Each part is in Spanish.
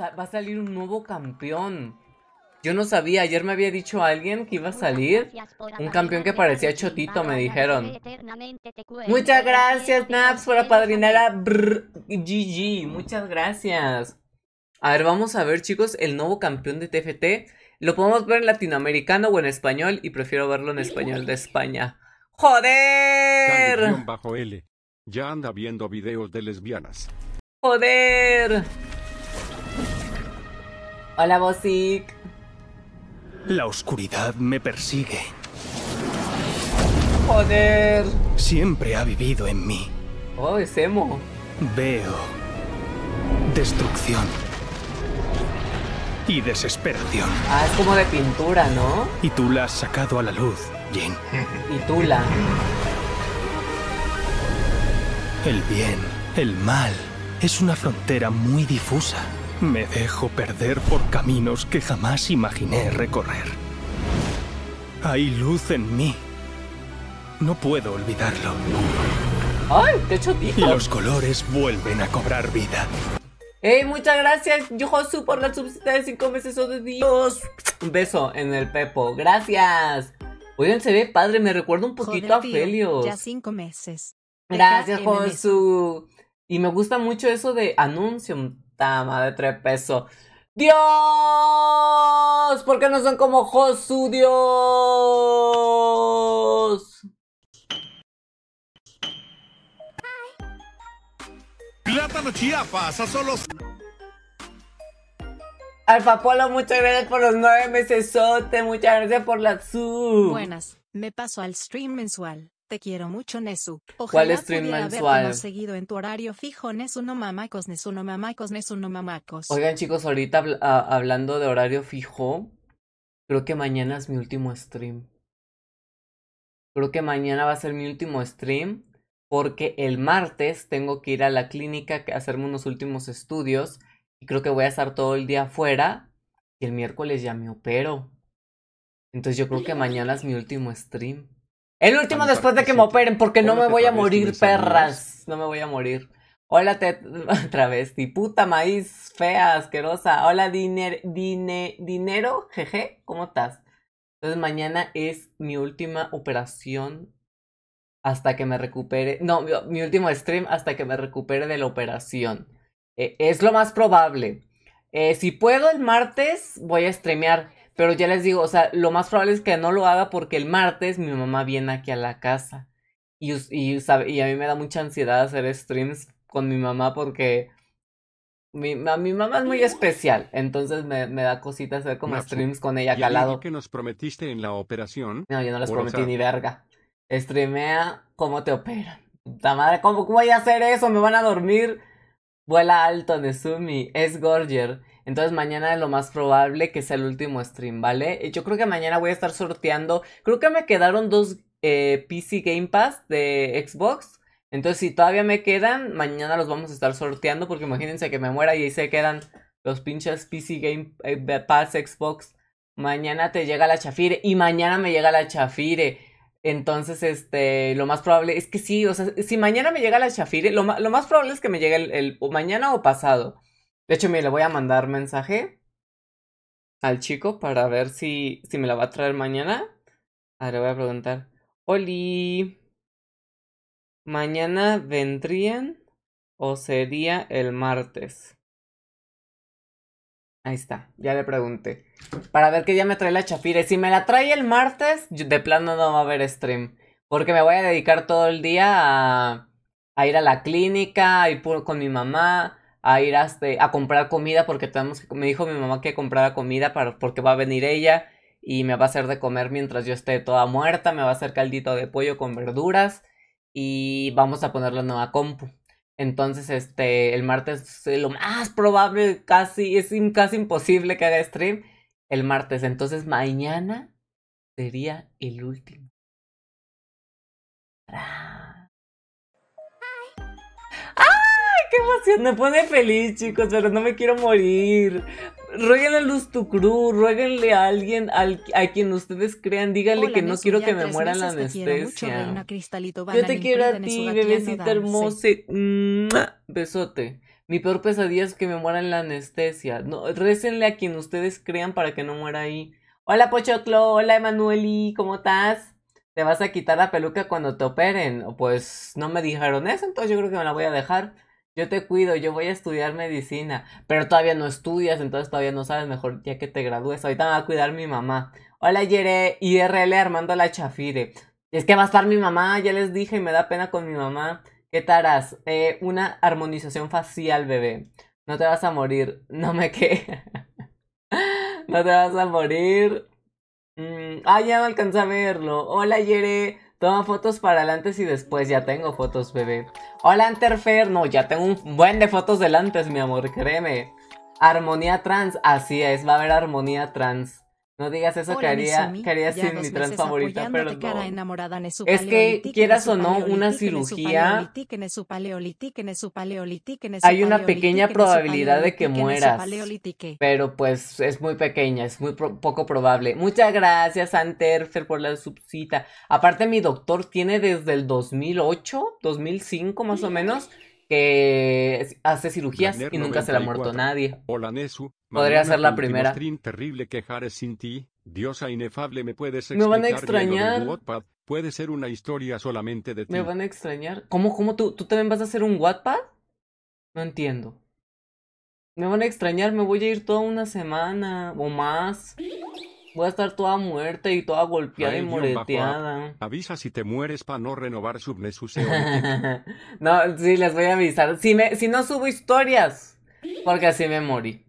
va a salir un nuevo campeón. Yo no sabía, ayer me había dicho alguien que iba a salir un campeón que parecía Chotito, me dijeron. Muchas gracias, Naps, por apadrinar a GG. Muchas gracias. A ver, vamos a ver, chicos, el nuevo campeón de TFT. Lo podemos ver en latinoamericano o en español, y prefiero verlo en español de España. ¡Joder! Ya anda viendo videos de lesbianas. ¡Joder! Hola, Bosik. La oscuridad me persigue. Joder. Siempre ha vivido en mí. Oh, es emo. Veo destrucción y desesperación. Ah, es como de pintura, ¿no? Y tú la has sacado a la luz, Jin. Y tú la. El bien, el mal, es una frontera muy difusa. Me dejo perder por caminos que jamás imaginé recorrer. Hay luz en mí. No puedo olvidarlo. ¡Ay, te hecho Y los colores vuelven a cobrar vida. ¡Ey, muchas gracias, Josu, por la subsista de cinco meses oh, de Dios! Un beso en el pepo. ¡Gracias! Oigan, se ve padre, me recuerda un poquito a Felios. Ya cinco meses. Gracias, Josu. Y me gusta mucho eso de anuncio. Tama de tres pesos. Dios, ¿por qué no son como Josu Dios? Plátano Chiapas a solo. Alfa Polo, muchas gracias por los nueve meses, Sote. Muchas gracias por la sub. Buenas, me paso al stream mensual. Te quiero mucho, Nesu. Ojalá ¿Cuál stream mensual? seguido en tu horario fijo, No Mamacos, no Mamacos, no Mamacos. Oigan, chicos, ahorita ah, hablando de horario fijo, creo que mañana es mi último stream. Creo que mañana va a ser mi último stream porque el martes tengo que ir a la clínica a hacerme unos últimos estudios y creo que voy a estar todo el día afuera y el miércoles ya me opero. Entonces yo creo que mañana es mi último stream. El último después de que me operen, porque no me voy a morir, perras. No me voy a morir. Hola, te... otra vez. puta maíz, fea, asquerosa. Hola, dinero dine, dinero, jeje, ¿cómo estás? Entonces, mañana es mi última operación hasta que me recupere. No, mi, último stream hasta que me recupere de la operación. Eh, es lo más probable. Eh, si puedo el martes, voy a streamear. Pero ya les digo, o sea, lo más probable es que no lo haga porque el martes mi mamá viene aquí a la casa. Y, y, y a mí me da mucha ansiedad hacer streams con mi mamá porque mi, mi mamá es muy especial. Entonces me, me da cosita hacer como streams con ella calado. que nos prometiste en la operación? No, yo no les prometí ni verga. Streamea cómo te operan. La madre, ¿cómo, ¿cómo voy a hacer eso? Me van a dormir Vuela alto, Nezumi. Es Gorger. Entonces mañana es lo más probable que sea el último stream, ¿vale? Yo creo que mañana voy a estar sorteando. Creo que me quedaron dos eh, PC Game Pass de Xbox. Entonces si todavía me quedan, mañana los vamos a estar sorteando. Porque imagínense que me muera y ahí se quedan los pinches PC Game eh, Pass Xbox. Mañana te llega la Chafire y mañana me llega la Chafire. Entonces, este, lo más probable es que sí, o sea, si mañana me llega la Shafire, lo, más probable es que me llegue el, mañana o pasado. De hecho, me le voy a mandar mensaje al chico para ver si, si me la va a traer mañana. Ahora le voy a preguntar. Oli, ¿mañana vendrían o sería el martes? Ahí está, ya le pregunté. Para ver qué día me trae la Chafira. si me la trae el martes, de plano no va a haber stream. Porque me voy a dedicar todo el día a, ir a la clínica, a ir con mi mamá, a ir este, a comprar comida, porque tenemos que, me dijo mi mamá que comprara comida para, porque va a venir ella y me va a hacer de comer mientras yo esté toda muerta, me va a hacer caldito de pollo con verduras y vamos a poner la nueva compu. Entonces, este, el martes lo más probable, casi, es casi imposible que haga stream el martes. Entonces, mañana sería el último. ¡Ay! ¡Ay! ¡Qué emoción! Me pone feliz, chicos, pero no me quiero morir rueguen a Luz cruz rueguenle a alguien a quien ustedes crean, díganle que no quiero que me muera la anestesia. Yo te quiero a ti, bebecita hermosa. Besote. Mi peor pesadilla es que me muera la anestesia. No, récenle a quien ustedes crean para que no muera ahí. Hola Pochoclo, hola Emanueli, ¿cómo estás? ¿Te vas a quitar la peluca cuando te operen? Pues no me dijeron eso, entonces yo creo que me la voy a dejar yo te cuido, yo voy a estudiar medicina, pero todavía no estudias, entonces todavía no sabes, mejor ya que te gradúes, ahorita me va a cuidar mi mamá. Hola Yere, IRL Armando La Chafire. Es que va a estar mi mamá, ya les dije, y me da pena con mi mamá. ¿Qué taras? Eh, una armonización facial, bebé. No te vas a morir, no me que no te vas a morir. ah, ya me alcanza a verlo. Hola Yere, Toma fotos para el antes y después. Ya tengo fotos, bebé. Hola, Anterfer. No, ya tengo un buen de fotos delante antes, mi amor, créeme. Armonía trans, así es, va a haber armonía trans. No digas eso que haría, sin mi trans favorita, pero es que quieras o no, una cirugía. Hay una pequeña probabilidad de que mueras. Pero pues es muy pequeña, es muy poco probable. Muchas gracias, Anterfer, por la subcita. Aparte, mi doctor tiene desde el 2008, 2005 más o menos que hace cirugías y nunca se le ha muerto nadie. Hola Nesu. Podría ser la primera. terrible quejar sin ti. Diosa inefable, me puedes explicar. Me van a extrañar. puede ser una historia solamente de ti. Me van a extrañar. ¿Cómo, cómo tú, tú también vas a hacer un Wattpad? No entiendo. Me van a extrañar, me voy a ir toda una semana o más. Voy a estar toda muerta y toda golpeada y moreteada. Avisa si te mueres para no renovar subnesuseo. no, sí, les voy a avisar. Si, me, si no subo historias, porque así me morí.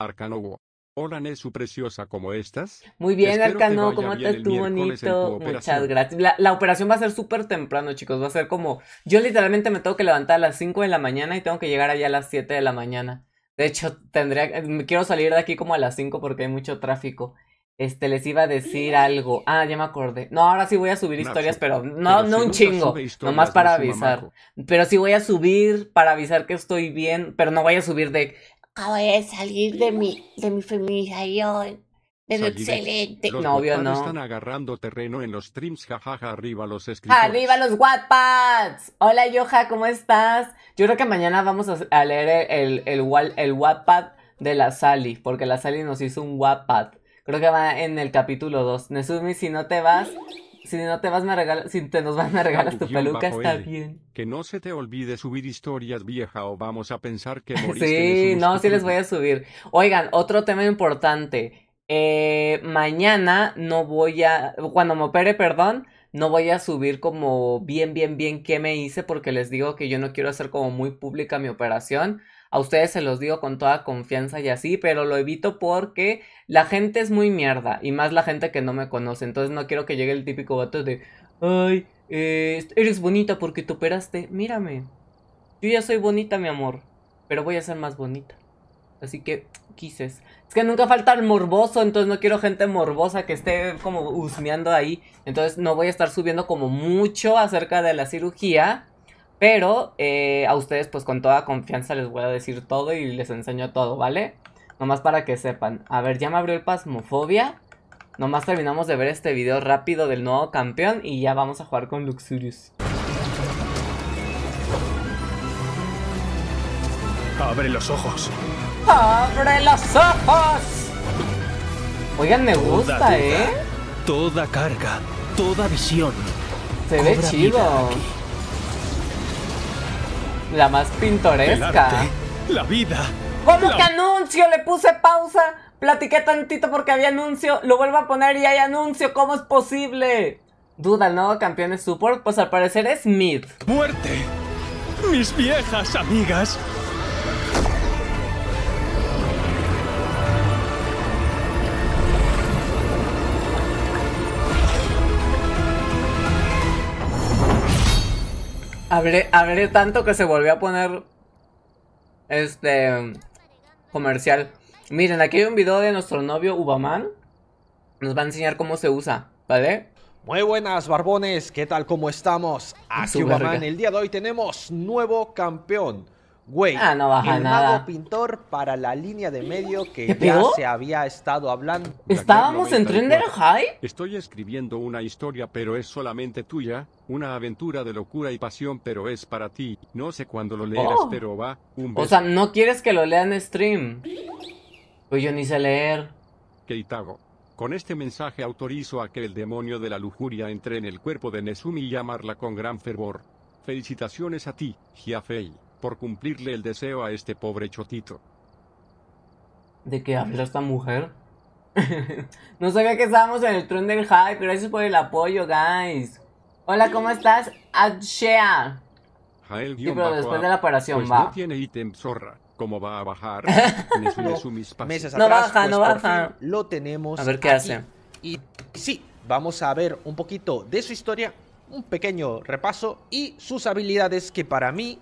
Arcano, Hola, Nesu preciosa, ¿cómo estás? Muy bien, Arcano, ¿cómo estuvo bonito? Muchas gracias. La, la, operación va a ser súper temprano, chicos. Va a ser como. Yo literalmente me tengo que levantar a las 5 de la mañana y tengo que llegar allá a las 7 de la mañana. De hecho, tendría, me quiero salir de aquí como a las 5 porque hay mucho tráfico. Este, les iba a decir algo. Ah, ya me acordé. No, ahora sí voy a subir historias, pero no, no un chingo. Nomás para avisar. Pero sí voy a subir para avisar que estoy bien, pero no voy a subir de voy a salir de mi, de mi feminización excelente. novio, no. están agarrando terreno en los streams, jajaja, arriba los escritores. Arriba los Wattpads. Hola, Yoja, ¿cómo estás? Yo creo que mañana vamos a leer el, el, de la Sally, porque la Sally nos hizo un Wattpad. Creo que va en el capítulo 2. Nesumi, si no te vas, si no te vas, me regalas, si te nos vas, me regalas tu peluca, está bien. Que no se te olvide subir historias vieja o vamos a pensar que moriste. sí, no, sí les voy a subir. Oigan, otro tema importante. Eh, mañana no voy a, cuando me opere, perdón, no voy a subir como bien, bien, bien qué me hice porque les digo que yo no quiero hacer como muy pública mi operación. A ustedes se los digo con toda confianza y así, pero lo evito porque la gente es muy mierda y más la gente que no me conoce. Entonces no quiero que llegue el típico vato de, ay, eh, eres bonita porque te operaste. Mírame, yo ya soy bonita, mi amor, pero voy a ser más bonita. Así que, quises que nunca falta el morboso, entonces no quiero gente morbosa que esté como husmeando ahí. Entonces no voy a estar subiendo como mucho acerca de la cirugía. Pero eh, a ustedes pues con toda confianza les voy a decir todo y les enseño todo, ¿vale? Nomás para que sepan. A ver, ya me abrió el pasmofobia. Nomás terminamos de ver este video rápido del nuevo campeón y ya vamos a jugar con Luxurious. Abre los ojos. ¡Abre los ojos! Oigan, me gusta, ¿eh? Toda carga, toda visión. Se ve chido. La más pintoresca. la vida. ¿Cómo que anuncio? Le puse pausa. Platiqué tantito porque había anuncio. Lo vuelvo a poner y hay anuncio. ¿Cómo es posible? Duda, no. nuevo campeón de support, pues al parecer es Mid. Muerte. Mis viejas amigas Hablé, tanto que se volvió a poner este comercial. Miren, aquí hay un video de nuestro novio Ubaman. Nos va a enseñar cómo se usa, ¿vale? Muy buenas, barbones. ¿Qué tal? ¿Cómo estamos? Aquí Ubaman. El día de hoy tenemos nuevo campeón. Güey, ah, no baja el nada. pintor para la línea de medio que ya se había estado hablando. ¿Estábamos en Trender High? Estoy escribiendo una historia, pero es solamente tuya. Una aventura de locura y pasión, pero es para ti. No sé cuándo lo leerás, oh. pero va un O sea, no quieres que lo lean stream. Pues yo ni sé leer. Keitago. Con este mensaje autorizo a que el demonio de la lujuria entre en el cuerpo de Nezumi y llamarla con gran fervor. Felicitaciones a ti, Hiafei por cumplirle el deseo a este pobre chotito. ¿De qué habla esta mujer? no sabía que estábamos en el tren del hype. Gracias por el apoyo, guys. Hola, ¿cómo estás? Adshea. Jael sí, pero después de la operación pues va. No tiene ítem zorra. ¿Cómo va a bajar? no. baja, pues no baja. Lo tenemos. A ver qué hace. Y sí, vamos a ver un poquito de su historia, un pequeño repaso y sus habilidades que para mí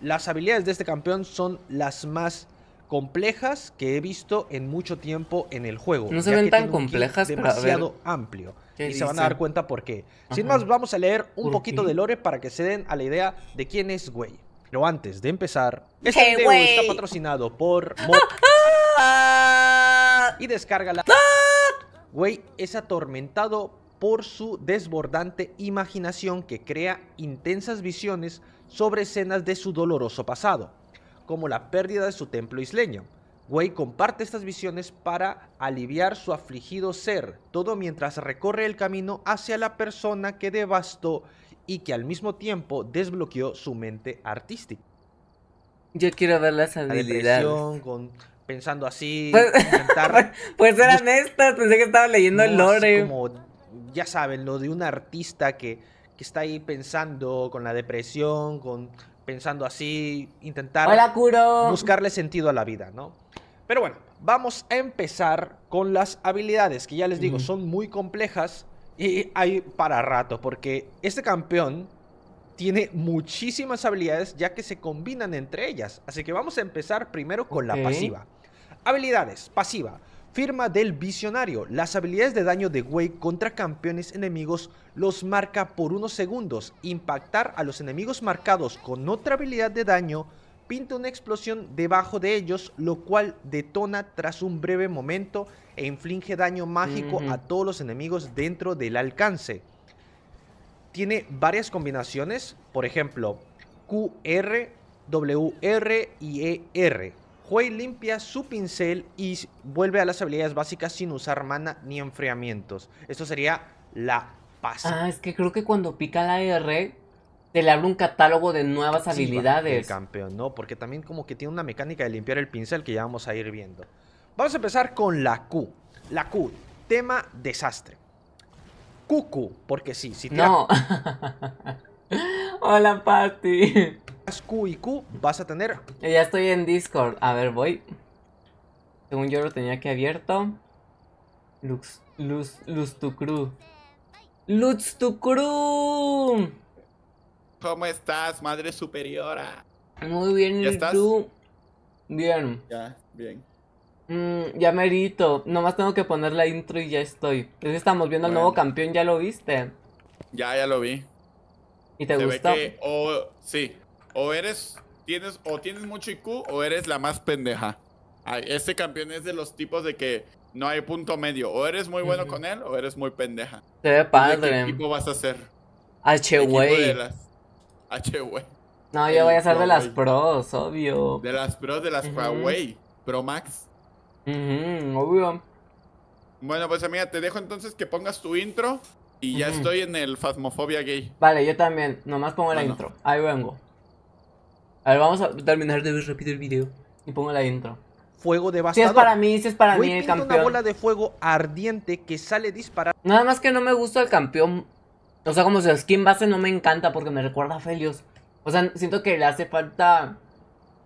las habilidades de este campeón son las más complejas que he visto en mucho tiempo en el juego. No se ven tan complejas, demasiado amplio. Y se van a dar cuenta por qué. Sin más, vamos a leer un poquito de lore para que se den a la idea de quién es güey. Pero antes de empezar, este video está patrocinado por Mod ah. y descárgala. Güey ah. es atormentado por su desbordante imaginación que crea intensas visiones sobre escenas de su doloroso pasado, como la pérdida de su templo isleño. Wei comparte estas visiones para aliviar su afligido ser, todo mientras recorre el camino hacia la persona que devastó y que al mismo tiempo desbloqueó su mente artística. Yo quiero ver las habilidades. con, pensando así, pues, pues eran estas, pensé que estaba leyendo el lore. Como, ya saben, lo de un artista que que está ahí pensando con la depresión, con pensando así, intentar buscarle sentido a la vida, ¿no? Pero bueno, vamos a empezar con las habilidades, que ya les digo, son muy complejas y hay para rato, porque este campeón tiene muchísimas habilidades ya que se combinan entre ellas. Así que vamos a empezar primero con la pasiva. Habilidades, pasiva. Firma del visionario. Las habilidades de daño de Wei contra campeones enemigos los marca por unos segundos. Impactar a los enemigos marcados con otra habilidad de daño pinta una explosión debajo de ellos, lo cual detona tras un breve momento e inflige daño mágico a todos los enemigos dentro del alcance. Tiene varias combinaciones, por ejemplo, QR, WR y ER Huey limpia su pincel y vuelve a las habilidades básicas sin usar mana ni enfriamientos. Esto sería la paz. Ah, es que creo que cuando pica la R te le abre un catálogo de nuevas habilidades. El campeón, ¿no? Porque también como que tiene una mecánica de limpiar el pincel que ya vamos a ir viendo. Vamos a empezar con la Q. La Q, tema desastre. Cucu, porque sí, Sí. No. Hola, Patty. Q y Q vas a tener... ya estoy en Discord. A ver, voy. Según yo lo tenía aquí abierto. Lux... Luz... Luz tu crew. Luz tu crew. ¿Cómo estás, madre superiora? Muy bien, ¿y Tú? Bien. Ya, bien. Mm, ya merito. Nomás tengo que poner la intro y ya estoy. estamos viendo al nuevo campeón, ¿ya lo viste? Ya, ya lo vi. ¿Y te gustó? Oh, sí, o eres, tienes, o tienes mucho IQ o eres la más pendeja. este campeón es de los tipos de que no hay punto medio. O eres muy bueno con él o eres muy pendeja. te ve padre. ¿Qué equipo vas a hacer? H, güey. No, yo voy a ser de las pros, obvio. De las pros, de las Huawei. Pro Max. obvio. Bueno, pues amiga, te dejo entonces que pongas tu intro y ya estoy en el Fasmofobia Gay. Vale, yo también. Nomás pongo la intro. Ahí vengo. A ver, vamos a terminar de ver el video. Y pongo la intro. Fuego devastador. Si es para mí, si es para mí el campeón. una bola de fuego ardiente que sale disparada. Nada más que no me gusta el campeón. O sea, como su skin base no me encanta porque me recuerda a Felios. O sea, siento que le hace falta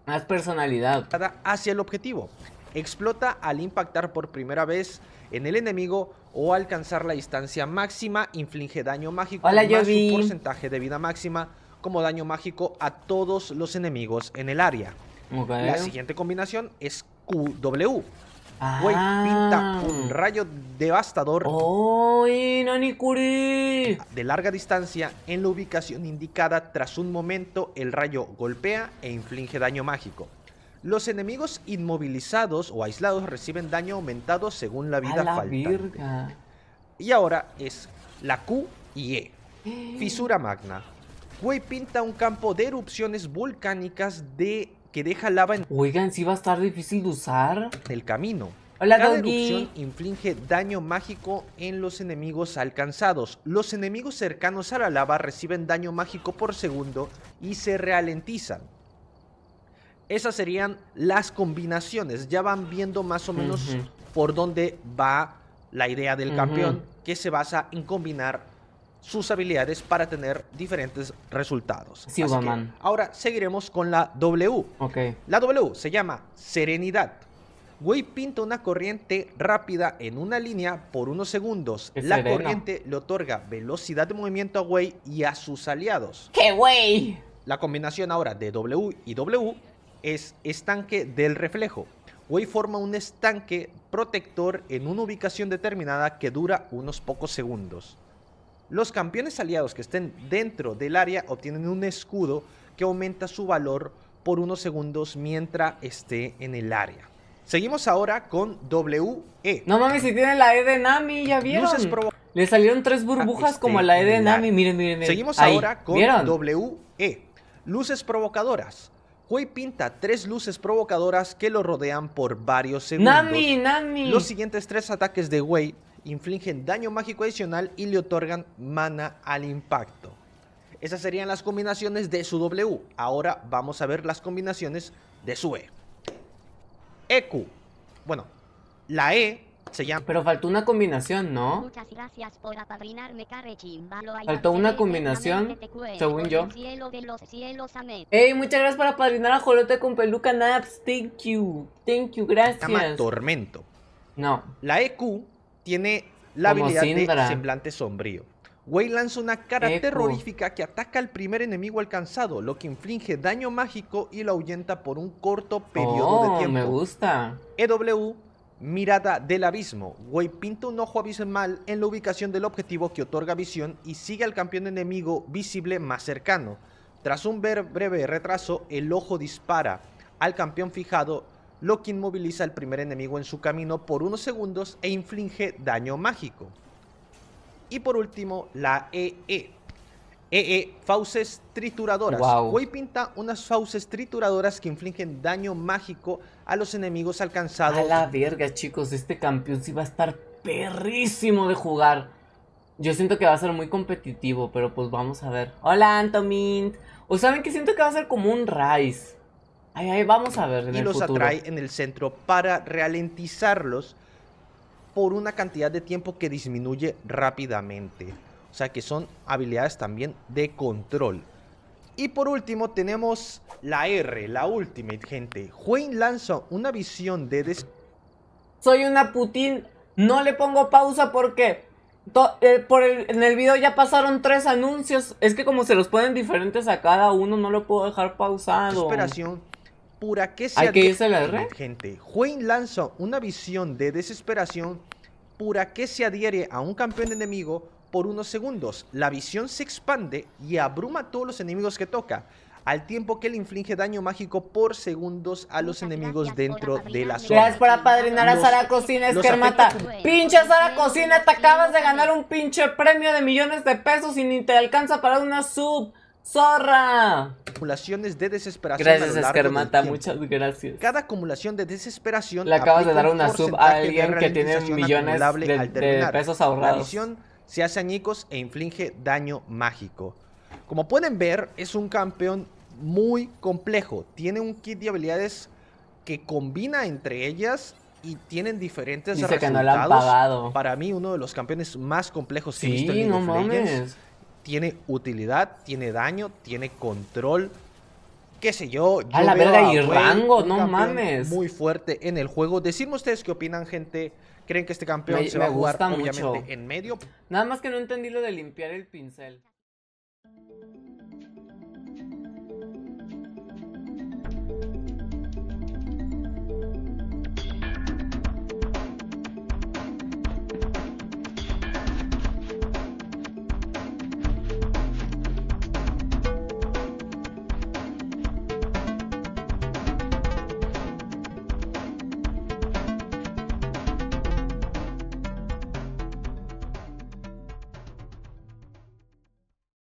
más personalidad. Hacia el objetivo. Explota al impactar por primera vez en el enemigo o alcanzar la distancia máxima, inflige daño mágico Hola, más porcentaje de vida máxima como daño mágico a todos los enemigos en el área. La siguiente combinación es QW. Ah. pinta un rayo devastador de larga distancia en la ubicación indicada. Tras un momento, el rayo golpea e inflige daño mágico. Los enemigos inmovilizados o aislados reciben daño aumentado según la vida Y ahora es la Q y E. Fisura magna. Güey pinta un campo de erupciones volcánicas de que deja lava en... Oigan, si va a estar difícil de usar. El camino. La Cada erupción inflige daño mágico en los enemigos alcanzados. Los enemigos cercanos a la lava reciben daño mágico por segundo y se ralentizan. Esas serían las combinaciones. Ya van viendo más o menos por dónde va la idea del campeón, que se basa en combinar sus habilidades para tener diferentes resultados. ahora seguiremos con la W. Okay. La W se llama Serenidad. Wey pinta una corriente rápida en una línea por unos segundos. la corriente le otorga velocidad de movimiento a way y a sus aliados. ¡Qué Wei! La combinación ahora de W y W es estanque del reflejo. way forma un estanque protector en una ubicación determinada que dura unos pocos segundos. Los campeones aliados que estén dentro del área obtienen un escudo que aumenta su valor por unos segundos mientras esté en el área. Seguimos ahora con WE. No mames, si tiene la E de Nami, ya vieron. Le salieron tres ah, burbujas este, como la E de Nami, miren, miren. miren. Seguimos ahora con WE. Luces provocadoras. Hui pinta tres luces provocadoras que lo rodean por varios segundos. Nami, Nami. Los siguientes tres ataques de Wei infligen daño mágico adicional y le otorgan mana al impacto. Esas serían las combinaciones de su W. Ahora vamos a ver las combinaciones de su E. EQ. Bueno, la E se llama... Pero faltó una combinación, ¿no? Faltó una combinación, según yo. Hey, muchas gracias por apadrinar a Jolote con peluca Naps. Thank you. Thank you, gracias. Se Tormento. No. La EQ tiene la habilidad de semblante sombrío. Wei lanza una cara terrorífica que ataca al primer enemigo alcanzado, lo que inflige daño mágico y lo ahuyenta por un corto periodo de oh, tiempo. me gusta. EW, mirada del abismo. Wei pinta un ojo abismal en la ubicación del objetivo que otorga visión y sigue al campeón enemigo visible más cercano. Tras un breve retraso, el ojo dispara al campeón fijado que inmoviliza al primer enemigo en su camino por unos segundos e inflige daño mágico. Y por último, la EE. EE, e, fauces trituradoras. Wow. pinta unas fauces trituradoras que infligen daño mágico a los enemigos alcanzados. A la verga, chicos, este campeón sí va a estar perrísimo de jugar. Yo siento que va a ser muy competitivo, pero pues vamos a ver. Hola, Antomint. O saben que siento que va a ser como un Rice vamos a ver. y los atrae en el centro para ralentizarlos por una cantidad de tiempo que disminuye rápidamente. O sea que son habilidades también de control. Y por último tenemos la R, la Ultimate, gente. Wayne lanza una visión de... Soy una Putin. No le pongo pausa porque... Eh, por en el video ya pasaron tres anuncios. Es que como se los ponen diferentes a cada uno, no lo puedo dejar pausado. Esperación pura que se Hay que irse la red. Gente, Wayne lanza una visión de desesperación pura que se adhiere a un campeón enemigo por unos segundos. La visión se expande y abruma a todos los enemigos que toca al tiempo que le inflige daño mágico por segundos a los enemigos dentro de la zona. Gracias por apadrinar a Sara Cocina, Esquermata. Pinche Sara Cocina, te acabas de ganar un pinche premio de millones de pesos y ni te alcanza para una sub. ¡Zorra! Acumulaciones de desesperación. Gracias, Escarmata, muchas gracias. Cada acumulación de desesperación. Le acabas de dar una sub a alguien que tiene millones de, pesos ahorrados. se hace añicos e inflige daño mágico. Como pueden ver, es un campeón muy complejo. Tiene un kit de habilidades que combina entre ellas y tienen diferentes Dice Que Para mí, uno de los campeones más complejos que sí, en no mames tiene utilidad, tiene daño, tiene control. Qué sé yo. a la verga y rango, no mames. Muy fuerte en el juego. Decidme ustedes qué opinan, gente. ¿Creen que este campeón se va a jugar obviamente en medio? Nada más que no entendí lo de limpiar el pincel.